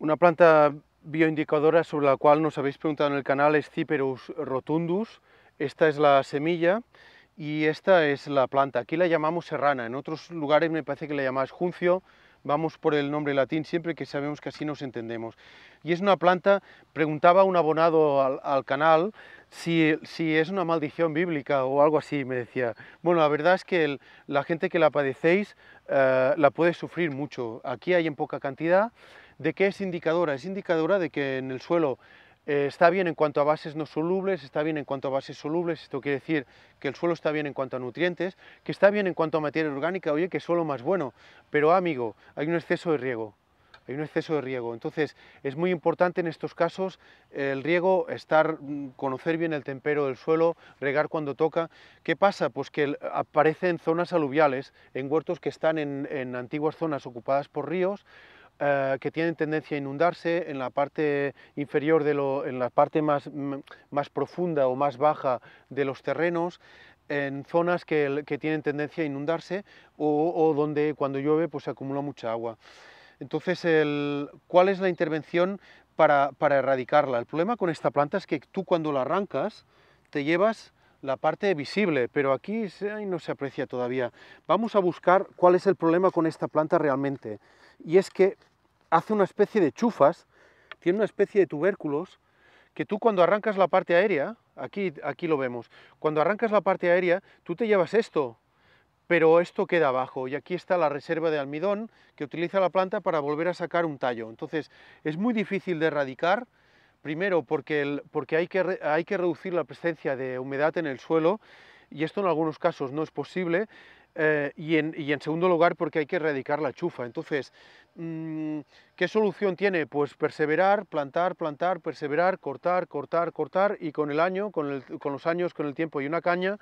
Una planta bioindicadora sobre la cual nos habéis preguntado en el canal es Cyperus rotundus. Esta es la semilla y esta es la planta. Aquí la llamamos serrana, en otros lugares me parece que la llamáis juncio. Vamos por el nombre latín siempre que sabemos que así nos entendemos. Y es una planta, preguntaba un abonado al, canal si, es una maldición bíblica o algo así, me decía. Bueno, la verdad es que la gente que la padecéis eh, la puede sufrir mucho. Aquí hay en poca cantidad ¿De qué es indicadora? Es indicadora de que en el suelo eh, está bien en cuanto a bases no solubles, está bien en cuanto a bases solubles, esto quiere decir que el suelo está bien en cuanto a nutrientes, que está bien en cuanto a materia orgánica, oye, que suelo más bueno, pero amigo, hay un exceso de riego, hay un exceso de riego. Entonces, es muy importante en estos casos eh, el riego, estar, mm, conocer bien el tempero del suelo, regar cuando toca. ¿Qué pasa? Pues que aparece en zonas aluviales, en huertos que están en, en antiguas zonas ocupadas por ríos, eh, que tienen tendencia a inundarse, en la parte inferior, de lo, en la parte más, más profunda o más baja de los terrenos, en zonas que, tienen tendencia a inundarse o, donde cuando llueve pues se acumula mucha agua. Entonces, el, ¿cuál es la intervención para, para, erradicarla? El problema con esta planta es que tú cuando la arrancas te llevas la parte visible, pero aquí no se aprecia todavía. Vamos a buscar cuál es el problema con esta planta realmente. Y es que hace una especie de chufas, tiene una especie de tubérculos que tú cuando arrancas la parte aérea, aquí, aquí lo vemos, cuando arrancas la parte aérea, tú te llevas esto, pero esto queda abajo y aquí está la reserva de almidón que utiliza la planta para volver a sacar un tallo. Entonces es muy difícil de erradicar, primero porque, porque hay, que, hay que reducir la presencia de humedad en el suelo y esto en algunos casos no es posible eh, y, en, segundo lugar, porque hay que erradicar la chufa. Entonces, mm, ¿qué solución tiene? Pues perseverar, plantar, plantar, perseverar, cortar, cortar, cortar, y con el año, con, los años, con el tiempo y una caña,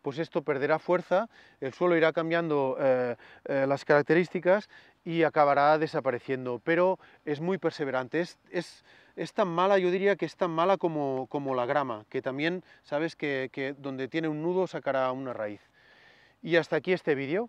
pues esto perderá fuerza, el suelo irá cambiando eh, eh, las características y acabará desapareciendo, pero es muy perseverante, es, tan mala, yo diría que es tan mala como, la grama, que también sabes que donde tiene un nudo sacará una raíz. Y hasta aquí este vídeo.